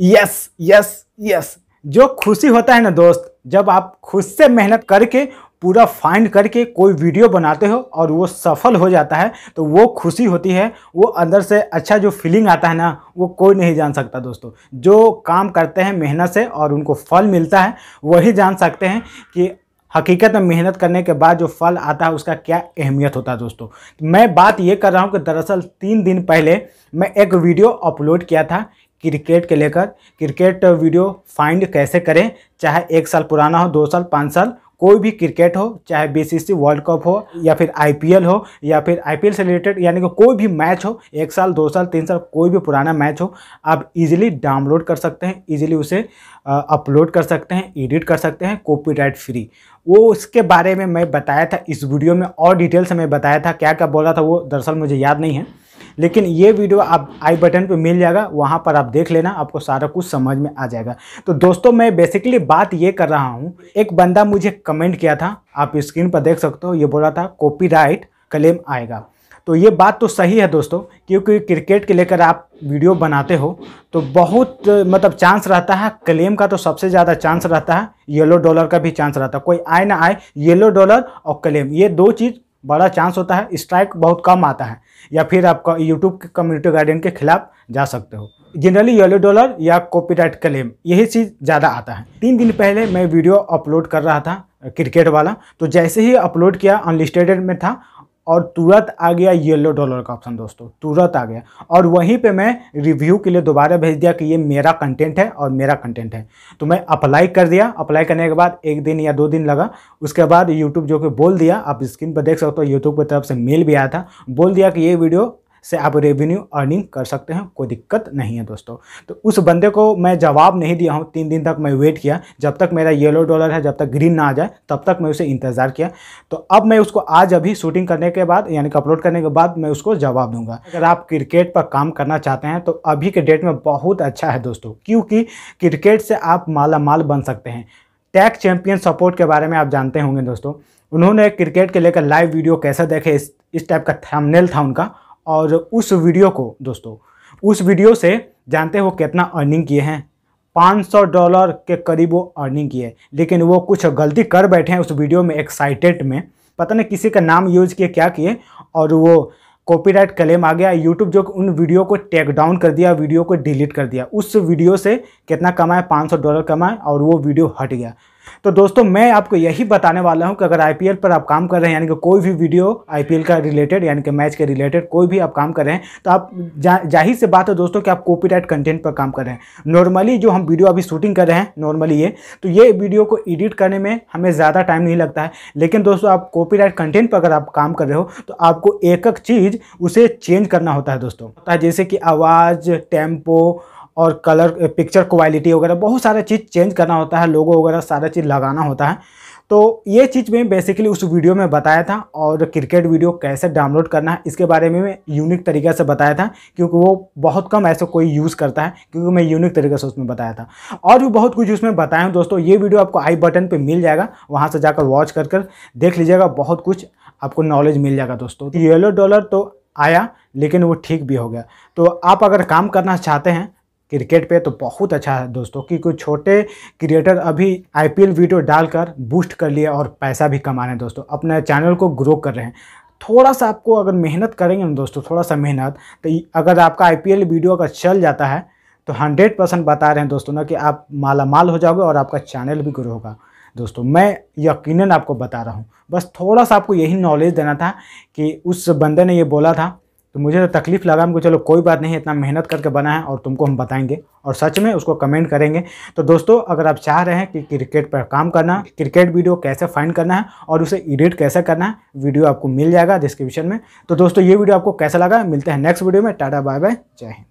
yes yes yes जो खुशी होता है ना दोस्त जब आप खुद से मेहनत करके पूरा फाइंड करके कोई वीडियो बनाते हो और वो सफल हो जाता है तो वो खुशी होती है वो अंदर से अच्छा जो फीलिंग आता है ना वो कोई नहीं जान सकता दोस्तों जो काम करते हैं मेहनत से और उनको फल मिलता है वही जान सकते हैं कि हकीकत में मेहनत करने के बाद जो फल आता है उसका क्या अहमियत होता है दोस्तों मैं बात ये कर रहा हूँ कि दरअसल तीन दिन पहले मैं एक वीडियो अपलोड किया था क्रिकेट के लेकर क्रिकेट वीडियो फाइंड कैसे करें चाहे एक साल पुराना हो दो साल पाँच साल कोई भी क्रिकेट हो चाहे बी वर्ल्ड कप हो या फिर आईपीएल हो या फिर आईपीएल से रिलेटेड यानी कि कोई भी मैच हो एक साल दो साल तीन साल कोई भी पुराना मैच हो आप इजीली डाउनलोड कर सकते हैं इजीली उसे अपलोड कर सकते हैं एडिट कर सकते हैं कॉपीराइट फ्री वो उसके बारे में मैं बताया था इस वीडियो में और डिटेल्स से मैं बताया था क्या क्या बोला था वो दरअसल मुझे याद नहीं है लेकिन ये वीडियो आप आई बटन पर मिल जाएगा वहाँ पर आप देख लेना आपको सारा कुछ समझ में आ जाएगा तो दोस्तों मैं बेसिकली बात ये कर रहा हूँ एक बंदा मुझे कमेंट किया था आप स्क्रीन पर देख सकते हो ये बोला था कॉपी क्लेम आएगा तो ये बात तो सही है दोस्तों क्योंकि क्रिकेट के लेकर आप वीडियो बनाते हो तो बहुत मतलब चांस रहता है क्लेम का तो सबसे ज़्यादा चांस रहता है येलो डॉलर का भी चांस रहता है कोई आए ना आए येलो डॉलर और क्लेम ये दो चीज़ बड़ा चांस होता है स्ट्राइक बहुत कम आता है या फिर आपका यूट्यूब के कम्युनिटी गार्डियन के खिलाफ जा सकते हो जनरली येलो डॉलर या कॉपीराइट क्लेम यही चीज़ ज़्यादा आता है तीन दिन पहले मैं वीडियो अपलोड कर रहा था क्रिकेट वाला तो जैसे ही अपलोड किया अनलिस्टेड में था और तुरंत आ गया येलो डॉलर का ऑप्शन दोस्तों तुरंत आ गया और वहीं पे मैं रिव्यू के लिए दोबारा भेज दिया कि ये मेरा कंटेंट है और मेरा कंटेंट है तो मैं अप्लाई कर दिया अप्लाई करने के बाद एक दिन या दो दिन लगा उसके बाद यूट्यूब जो कि बोल दिया आप स्क्रीन पर देख सकते हो यूट्यूब की तरफ से मेल भी आया था बोल दिया कि ये वीडियो से आप रेवेन्यू अर्निंग कर सकते हैं कोई दिक्कत नहीं है दोस्तों तो उस बंदे को मैं जवाब नहीं दिया हूँ तीन दिन तक मैं वेट किया जब तक मेरा येलो डॉलर है जब तक ग्रीन ना आ जाए तब तक मैं उसे इंतज़ार किया तो अब मैं उसको आज अभी शूटिंग करने के बाद यानी कि अपलोड करने के बाद मैं उसको जवाब दूंगा अगर आप क्रिकेट पर काम करना चाहते हैं तो अभी के डेट में बहुत अच्छा है दोस्तों क्योंकि क्रिकेट से आप माला माल बन सकते हैं टैग चैंपियन सपोर्ट के बारे में आप जानते होंगे दोस्तों उन्होंने क्रिकेट के लेकर लाइव वीडियो कैसे देखे इस इस टाइप का थंबनेल था उनका और उस वीडियो को दोस्तों उस वीडियो से जानते हो कितना अर्निंग किए हैं 500 डॉलर के करीब वो अर्निंग किए लेकिन वो कुछ गलती कर बैठे हैं उस वीडियो में एक्साइटेड में पता नहीं किसी का नाम यूज किए क्या किए और वो कॉपीराइट क्लेम आ गया यूट्यूब जो उन वीडियो को टेक डाउन कर दिया वीडियो को डिलीट कर दिया उस वीडियो से कितना कमाए 500 डॉलर कमाए और वो वीडियो हट गया तो दोस्तों मैं आपको यही बताने वाला हूं कि अगर आई पर आप काम कर रहे हैं यानी कि कोई भी वीडियो आई का रिलेटेड यानी कि मैच के रिलेटेड कोई भी आप काम कर रहे हैं तो आप जा, जाहिर से बात है दोस्तों कि आप कॉपी कंटेंट पर काम कर रहे हैं नॉर्मली जो हम वीडियो अभी शूटिंग कर रहे हैं नॉर्मली ये तो ये वीडियो को एडिट करने में हमें ज़्यादा टाइम नहीं लगता है लेकिन दोस्तों आप कॉपी कंटेंट पर अगर आप काम कर रहे हो तो आपको एक एक चीज़ उसे चेंज करना होता है दोस्तों जैसे कि आवाज़ टेम्पो और कलर पिक्चर क्वालिटी वगैरह बहुत सारा चीज़ चेंज करना होता है लोगो वगैरह सारा चीज़ लगाना होता है तो ये चीज़ मैं बेसिकली उस वीडियो में बताया था और क्रिकेट वीडियो कैसे डाउनलोड करना है इसके बारे में मैं यूनिक तरीके से बताया था क्योंकि वो बहुत कम ऐसे कोई यूज़ करता है क्योंकि मैं यूनिक तरीके से उसमें बताया था और भी बहुत कुछ उसमें बताया हूँ दोस्तों ये वीडियो आपको आई बटन पर मिल जाएगा वहाँ से जाकर वॉच कर कर देख लीजिएगा बहुत कुछ आपको नॉलेज मिल जाएगा दोस्तों येलो तो डॉलर तो आया लेकिन वो ठीक भी हो गया तो आप अगर काम करना चाहते हैं क्रिकेट पे तो बहुत अच्छा है दोस्तों कि कुछ छोटे क्रिएटर अभी आईपीएल वीडियो डालकर बूस्ट कर लिए और पैसा भी कमा रहे हैं दोस्तों अपने चैनल को ग्रो कर रहे हैं थोड़ा सा आपको अगर मेहनत करेंगे ना दोस्तों थोड़ा सा मेहनत तो अगर आपका आईपीएल वीडियो अगर चल जाता है तो हंड्रेड परसेंट बता रहे हैं दोस्तों ना कि आप माला माल हो जाओगे और आपका चैनल भी ग्रो होगा दोस्तों मैं यकीन आपको बता रहा हूँ बस थोड़ा सा आपको यही नॉलेज देना था कि उस बंदे ने ये बोला था तो मुझे तो तकलीफ़ लगा हमको चलो कोई बात नहीं इतना मेहनत करके बना है और तुमको हम बताएंगे और सच में उसको कमेंट करेंगे तो दोस्तों अगर आप चाह रहे हैं कि क्रिकेट पर काम करना क्रिकेट वीडियो कैसे फाइंड करना है और उसे एडिट कैसे करना है वीडियो आपको मिल जाएगा डिस्क्रिप्शन में तो दोस्तों ये वीडियो आपको कैसा लगा मिलते हैं नेक्स्ट वीडियो में टाटा बाय बाय जय हिंद